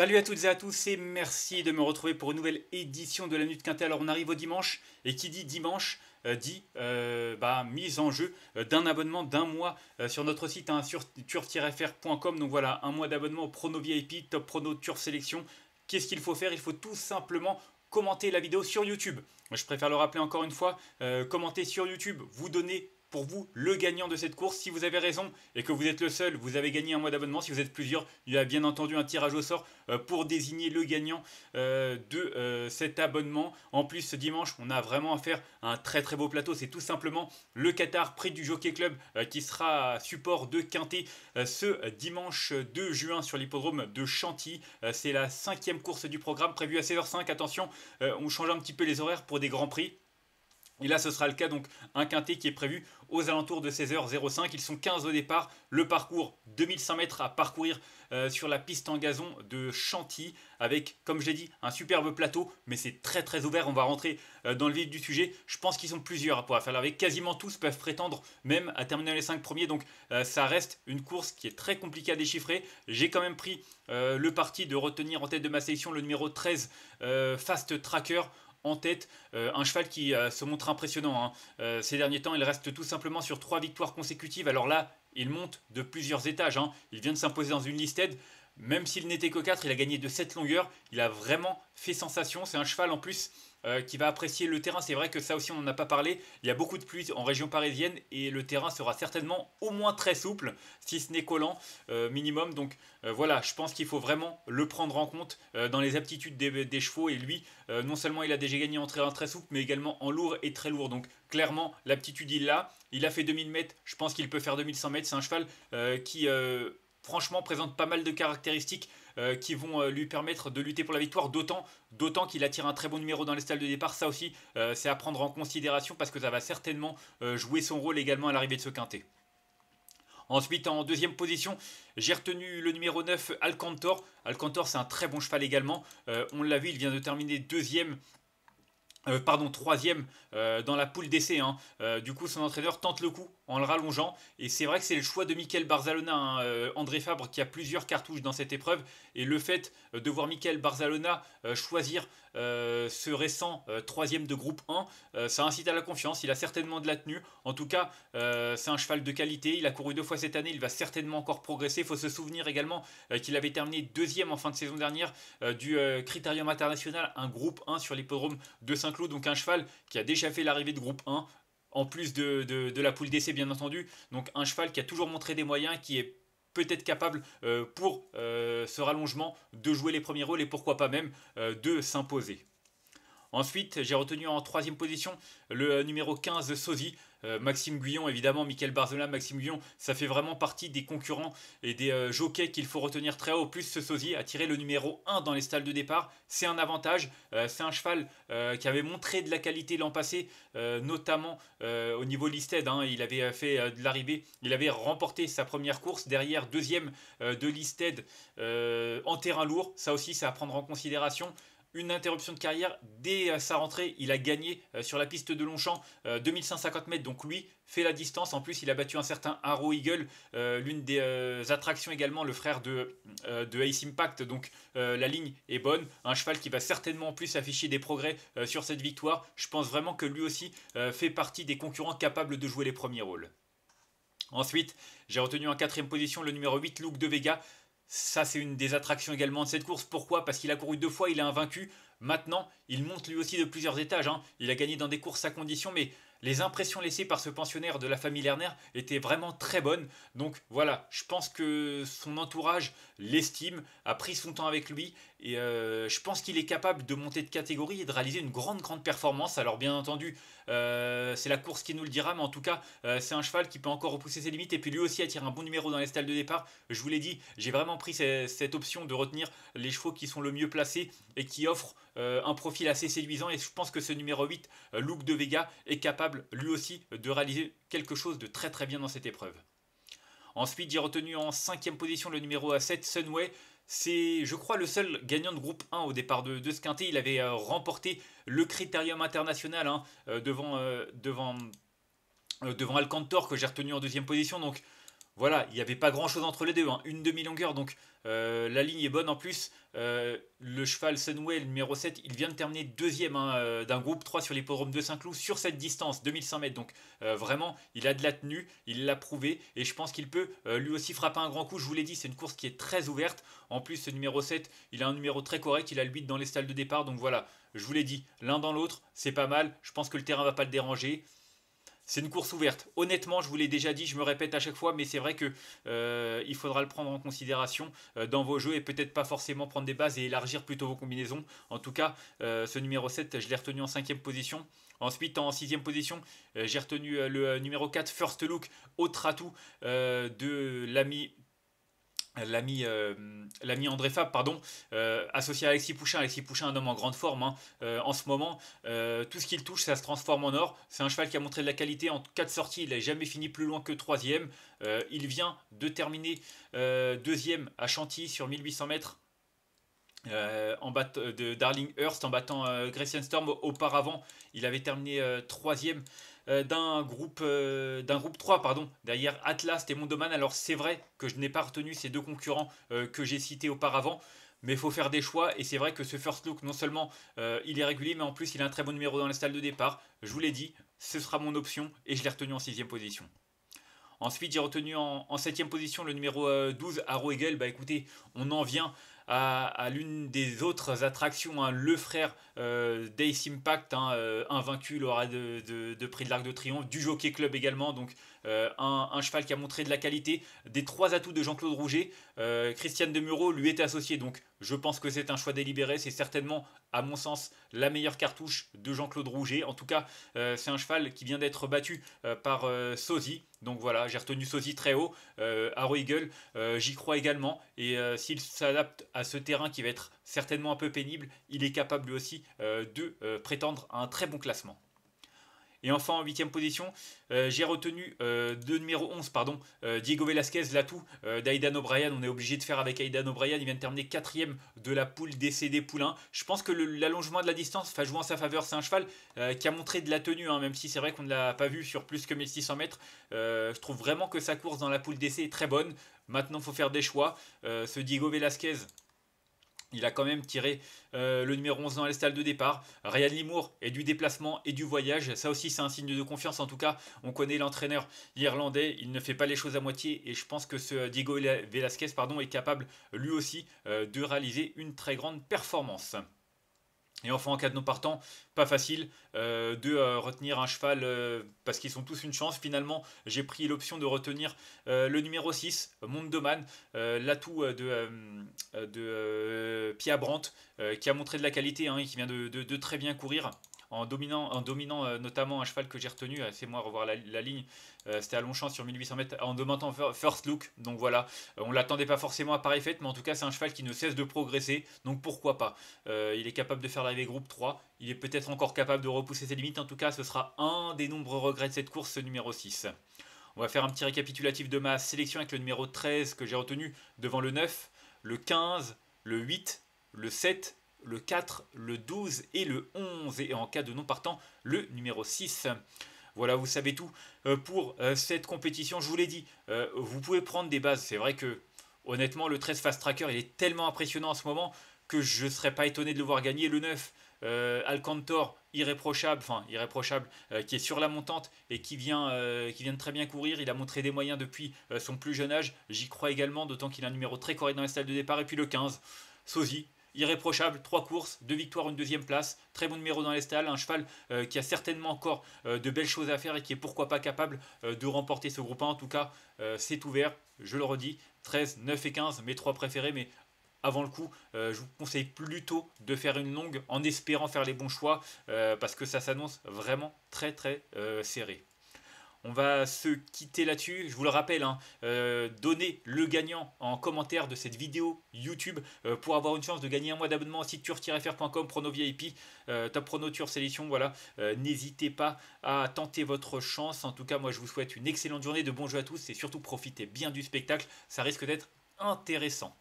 Salut à toutes et à tous et merci de me retrouver pour une nouvelle édition de la nuit de Quintet. Alors on arrive au dimanche et qui dit dimanche euh, dit euh, bah, mise en jeu euh, d'un abonnement d'un mois sur notre site hein, sur turf-fr.com. Donc voilà, un mois d'abonnement au Prono VIP, Top Prono, Turf Sélection. Qu'est-ce qu'il faut faire Il faut tout simplement commenter la vidéo sur YouTube. Je préfère le rappeler encore une fois, commenter sur YouTube, vous donner pour vous le gagnant de cette course. Si vous avez raison et que vous êtes le seul, vous avez gagné un mois d'abonnement. Si vous êtes plusieurs, il y a bien entendu un tirage au sort euh, pour désigner le gagnant euh, de euh, cet abonnement. En plus, ce dimanche, on a vraiment affaire à un très très beau plateau. C'est tout simplement le Qatar Prix du Jockey Club qui sera support de Quinté ce dimanche 2 juin sur l'hippodrome de Chantilly. C'est la cinquième course du programme prévue à 16h05. Attention, on change un petit peu les horaires pour des grands prix. Et là, ce sera le cas, donc un quintet qui est prévu aux alentours de 16h05. Ils sont 15 au départ. Le parcours, 2100 mètres à parcourir euh, sur la piste en gazon de Chantilly, avec, comme j'ai dit, un superbe plateau, mais c'est très très ouvert. On va rentrer euh, dans le vif du sujet. Je pense qu'ils sont plusieurs à pouvoir faire l'arrivée. Quasiment tous peuvent prétendre même à terminer les 5 premiers. Donc euh, ça reste une course qui est très compliquée à déchiffrer. J'ai quand même pris le parti de retenir en tête de ma sélection le numéro 13, Fast Tracker en tête. Euh, un cheval qui euh, se montre impressionnant. Hein. Euh, ces derniers temps, il reste tout simplement sur trois victoires consécutives. Alors là, il monte de plusieurs étages. Hein. Il vient de s'imposer dans une listed. Même s'il n'était que 4, il a gagné de 7 longueurs. Il a vraiment fait sensation. C'est un cheval en plus euh, qui va apprécier le terrain. C'est vrai que ça aussi, on n'en a pas parlé. Il y a beaucoup de pluie en région parisienne et le terrain sera certainement au moins très souple, si ce n'est collant euh, minimum. Donc euh, voilà, je pense qu'il faut vraiment le prendre en compte dans les aptitudes des, des chevaux. Et lui, non seulement il a déjà gagné en terrain très souple, mais également en lourd et très lourd. Donc clairement, l'aptitude, il l'a. Il a fait 2000 mètres. Je pense qu'il peut faire 2100 mètres. C'est un cheval qui franchement présente pas mal de caractéristiques euh, qui vont euh, lui permettre de lutter pour la victoire, d'autant, d'autant qu'il attire un très bon numéro dans les stalles de départ. Ça aussi, euh, c'est à prendre en considération parce que ça va certainement jouer son rôle également à l'arrivée de ce quintet. Ensuite, en deuxième position, j'ai retenu le numéro 9, Alcantor. Alcantor, c'est un très bon cheval également. on l'a vu, il vient de terminer deuxième pardon, troisième dans la poule d'essai. Hein. du coup, son entraîneur tente le coup en le rallongeant. Et c'est vrai que c'est le choix de Michael Barzalona, hein, euh, André Fabre qui a plusieurs cartouches dans cette épreuve. Et le fait euh, de voir Michael Barzalona euh, choisir ce récent troisième de groupe 1, ça incite à la confiance, il a certainement de la tenue, en tout cas c'est un cheval de qualité, il a couru deux fois cette année, il va certainement encore progresser, il faut se souvenir également qu'il avait terminé deuxième en fin de saison dernière du Critérium International, un groupe 1 sur l'hippodrome de Saint-Cloud, donc un cheval qui a déjà fait l'arrivée de groupe 1, en plus de, la poule d'essai bien entendu. Donc un cheval qui a toujours montré des moyens, qui est peut-être capable euh, pour euh, ce rallongement de jouer les premiers rôles et pourquoi pas même euh, de s'imposer. Ensuite, j'ai retenu en troisième position le numéro 15 Sosie, euh, Maxime Guyon, évidemment, Michael Barzola, Maxime Guyon, ça fait vraiment partie des concurrents et des euh, jockeys qu'il faut retenir très haut. Plus ce sosie a tiré le numéro 1 dans les stalles de départ, c'est un avantage. Euh, c'est un cheval qui avait montré de la qualité l'an passé, notamment au niveau listed. Hein. il avait fait de l'arrivée, il avait remporté sa première course derrière deuxième de listed en terrain lourd. Ça aussi, c'est à prendre en considération une interruption de carrière dès euh, sa rentrée. Il a gagné euh, sur la piste de Longchamp 2550 euh, mètres, donc lui fait la distance. En plus, il a battu un certain Arrow Eagle, l'une des attractions également, le frère de, de Ace Impact. Donc la ligne est bonne. Un cheval qui va certainement en plus afficher des progrès sur cette victoire. Je pense vraiment que lui aussi fait partie des concurrents capables de jouer les premiers rôles. Ensuite, j'ai retenu en quatrième position le numéro 8, Luke de Vega. Ça, c'est une des attractions également de cette course. Pourquoi Parce qu'il a couru deux fois, il est invaincu. Maintenant, il monte lui aussi de plusieurs étages. Hein. Il a gagné dans des courses à condition, mais les impressions laissées par ce pensionnaire de la famille Lerner étaient vraiment très bonnes. Donc voilà, je pense que son entourage l'estime, a pris son temps avec lui et euh, je pense qu'il est capable de monter de catégorie et de réaliser une grande grande performance. Alors bien entendu, euh, c'est la course qui nous le dira, mais en tout cas, euh, c'est un cheval qui peut encore repousser ses limites. Et puis lui aussi attire un bon numéro dans les stalles de départ. Je vous l'ai dit, j'ai vraiment pris cette option de retenir les chevaux qui sont le mieux placés et qui offrent euh, un profil assez séduisant. Et je pense que ce numéro 8, Luke de Vega, est capable lui aussi de réaliser quelque chose de très très bien dans cette épreuve. Ensuite, j'ai retenu en cinquième position le numéro A7, Sunway. C'est, je crois, le seul gagnant de groupe 1 au départ de, ce quintet. Il avait euh, remporté le critérium international hein, euh, devant, euh, devant Alcantor que j'ai retenu en deuxième position. Donc voilà, il n'y avait pas grand chose entre les deux, hein. une demi-longueur, donc euh, la ligne est bonne en plus. Euh, le cheval Sunway, numéro 7, il vient de terminer deuxième hein, euh, d'un groupe 3 sur l'hippodrome de Saint-Cloud sur cette distance, 2100 mètres. Donc vraiment, il a de la tenue, il l'a prouvé et je pense qu'il peut lui aussi frapper un grand coup. Je vous l'ai dit, c'est une course qui est très ouverte. En plus, ce numéro 7, il a un numéro très correct, il a le 8 dans les stalles de départ. Donc voilà, je vous l'ai dit, l'un dans l'autre, c'est pas mal. Je pense que le terrain va pas le déranger c'est une course ouverte. Honnêtement, je vous l'ai déjà dit, je me répète à chaque fois, mais c'est vrai que euh, il faudra le prendre en considération euh, dans vos jeux et peut-être pas forcément prendre des bases et élargir plutôt vos combinaisons. En tout cas, euh, ce numéro 7, je l'ai retenu en cinquième position. Ensuite, en sixième position, j'ai retenu le numéro 4, First Look, autre atout de l'ami euh, l'ami André Fab pardon euh, associé à Alexis Pouchin Alexis Pouchin un homme en grande forme hein, euh, en ce moment tout ce qu'il touche ça se transforme en or c'est un cheval qui a montré de la qualité en quatre sorties il n'a jamais fini plus loin que troisième il vient de terminer deuxième à Chantilly sur 1800 mètres en de Darling Hurst en battant euh, Storm. Auparavant, il avait terminé 3 troisième euh, d'un groupe, euh, d'un groupe 3, pardon, derrière Atlas et Mondoman. Alors c'est vrai que je n'ai pas retenu ces deux concurrents euh, que j'ai cités auparavant. Mais il faut faire des choix et c'est vrai que ce first look, non seulement il est régulier, mais en plus il a un très bon numéro dans la salle de départ. Je vous l'ai dit, ce sera mon option et je l'ai retenu en sixième position. Ensuite, j'ai retenu en, septième position le numéro 12, Arrow Eagle, Bah écoutez, on en vient à, l'une des autres attractions, hein. le frère euh, d'Ace Impact, hein, euh, invaincu, l'aura de, prix de l'Arc de Triomphe, du Jockey Club également, donc euh, un, cheval qui a montré de la qualité. Des trois atouts de Jean-Claude Rouget, euh, Christiane Demureau lui est associé, Donc je pense que c'est un choix délibéré. C'est certainement, à mon sens, la meilleure cartouche de Jean-Claude Rouget. En tout cas, euh, c'est un cheval qui vient d'être battu par Sosie. Donc voilà, j'ai retenu Sozi très haut. Arrow Eagle, j'y crois également. Et s'il s'adapte à ce terrain qui va être certainement un peu pénible, il est capable lui aussi de prétendre à un très bon classement. Et enfin, en huitième position, euh, j'ai retenu euh, de numéro 11, pardon, euh, Diego Velasquez, l'atout d'Aidan O'Brien. On est obligé de faire avec Aidan O'Brien. Il vient de terminer quatrième de la poule DCD des Poulains. Je pense que l'allongement de la distance va jouer en sa faveur. C'est un cheval qui a montré de la tenue, hein, même si c'est vrai qu'on ne l'a pas vu sur plus que 1600 mètres. je trouve vraiment que sa course dans la poule DC est très bonne. Maintenant, il faut faire des choix. ce Diego Velasquez, il a quand même tiré euh, le numéro 11 dans l'estal de départ. Ryan Limour est du déplacement et du voyage. Ça aussi, c'est un signe de confiance. En tout cas, on connaît l'entraîneur irlandais. Il ne fait pas les choses à moitié. Et je pense que ce Diego Velasquez pardon, est capable lui aussi euh, de réaliser une très grande performance. Et enfin, en cas de non partant, pas facile euh, de euh, retenir un cheval euh, parce qu'ils sont tous une chance. Finalement, j'ai pris l'option de retenir le numéro 6, Mondoman, l'atout de, de Pia Brandt, qui a montré de la qualité, hein, et qui vient de très bien courir en dominant, en dominant euh, notamment un cheval que j'ai retenu, c'est euh, moi revoir la, ligne, euh, c'était à Longchamp sur 1800 mètres, en dominant First Look. Donc voilà, on ne l'attendait pas forcément à paris fête, mais en tout cas c'est un cheval qui ne cesse de progresser, donc pourquoi pas. il est capable de faire l'arrivée groupe 3, il est peut-être encore capable de repousser ses limites, en tout cas ce sera un des nombreux regrets de cette course, ce numéro 6. On va faire un petit récapitulatif de ma sélection avec le numéro 13 que j'ai retenu devant le 9, le 15, le 8, le 7, le 4, le 12 et le 11, et en cas de non partant, le numéro 6. Voilà, vous savez tout euh, pour euh, cette compétition. Je vous l'ai dit, euh, vous pouvez prendre des bases. C'est vrai que, honnêtement, le 13 Fast Tracker, il est tellement impressionnant en ce moment que je ne serais pas étonné de le voir gagner. Le 9, Alcantor, irréprochable, enfin irréprochable, qui est sur la montante et qui vient, qui vient de très bien courir. Il a montré des moyens depuis son plus jeune âge. J'y crois également, d'autant qu'il a un numéro très correct dans la salle de départ. Et puis le 15, Sosie, irréprochable, trois courses, deux victoires, une deuxième place, très bon numéro dans l'estal, un cheval euh, qui a certainement encore euh, de belles choses à faire et qui est pourquoi pas capable euh, de remporter ce groupe 1. En tout cas, c'est ouvert, je le redis, 13, 9 et 15, mes trois préférés, mais avant le coup, je vous conseille plutôt de faire une longue en espérant faire les bons choix parce que ça s'annonce vraiment très très serré. On va se quitter là-dessus. Je vous le rappelle, hein, euh, donnez le gagnant en commentaire de cette vidéo YouTube euh, pour avoir une chance de gagner un mois d'abonnement au site tur-fr.com, prono VIP, euh, top prono ture sélection. Voilà, n'hésitez pas à tenter votre chance. En tout cas, moi je vous souhaite une excellente journée, de bons jeux à tous et surtout profitez bien du spectacle. Ça risque d'être intéressant.